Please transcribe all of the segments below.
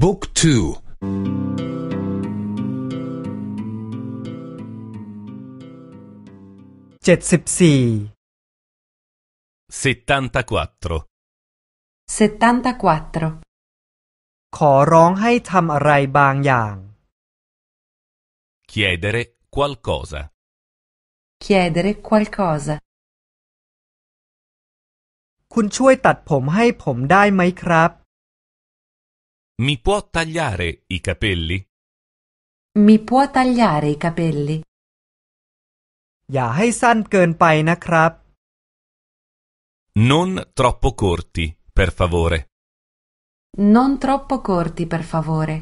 บุ๊กทูเจ็ดสิบสี่ settantaquattro settantaquattro ขอร้องให้ทำอะไรบางอย่าง chiedere qualcosa chiedere qualcosa คุณช่วยตัดผมให้ผมได้ไหมครับ Mi può tagliare i capelli? Mi può tagliare i capelli? อย่าให้สั้นเกินไปนะครับ Non troppo corti, per favore. Non troppo corti, per favore.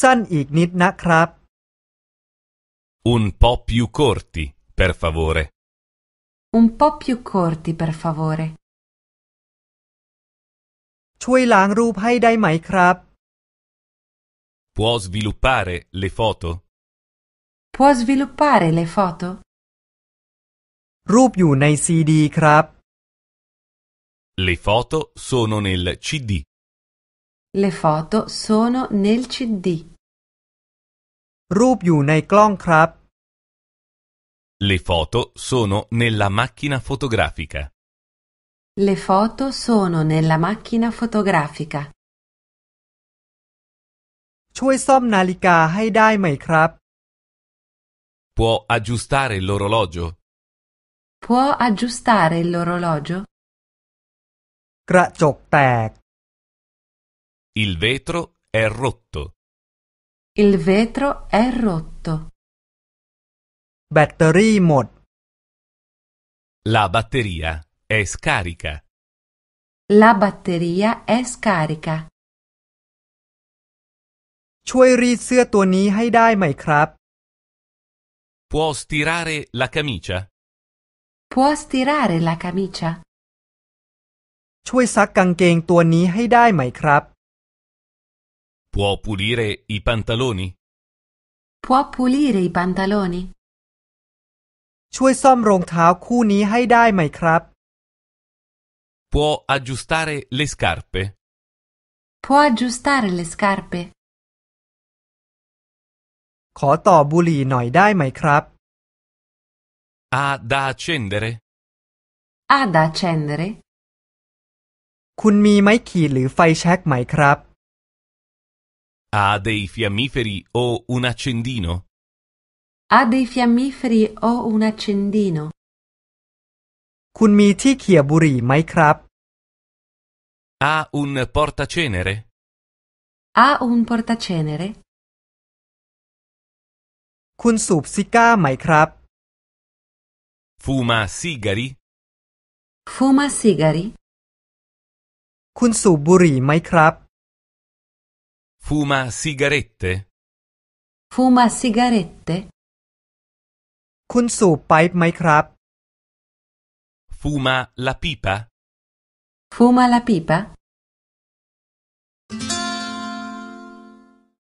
สั้นอีกนิดนะครับ Un po' più corti, per favore. Un po' più corti, per favore. ช่วยล้างรูปให้ได้ไหมครับ Può sviluppare le foto? Può sviluppare le foto? รูปอยู่ในซีดีครับ Le foto sono nel CD. Le foto sono nel CD. รูปอยู่ในกล้องครับ Le foto sono nella macchina fotografica. Le foto sono nella macchina fotografica. ช่วยซ่อมนาฬิกาให้ได้ไหมครับ Può aggiustare l'orologio? Può aggiustare l'orologio? กระจกแตก Il vetro è rotto. Il vetro è rotto. แบตเตอรี่หมด La batteria È scarica. La batteria è scarica. ช่วยรีดเสื้อตัวนี้ให้ได้ไหมครับ Può stirare la camicia? Può stirare la camicia? ช่วยซักกางเกงตัวนี้ให้ได้ไหมครับ Può pulire i pantaloni? Può pulire i pantaloni? ช่วยซ่อมรองเท้าคู่นี้ให้ได้ไหมครับ può aggiustare le scarpe? Può aggiustare le scarpe? ขอต่อบุหรี่หน่อยได้ไหมครับ Ha da accendere? Ha da accendere? คุณมีไม้ขีดหรือไฟแช็กไหมครับ Ha dei fiammiferi o un accendino? Ha dei fiammiferi o un accendino? คุณมีที่เขี่ยบุหรี่ไหมครับ ha un portacenere? Ha un portacenere? คุณสูบซิก้าไหมครับ Fuma sigari? Fuma sigari? buri คุณสูบบุหรี่ไหมครับ Fuma sigarette? Fuma sigarette? pipe คุณสูบไปป์ไหมครับ Fuma la pipa? fuma la pipa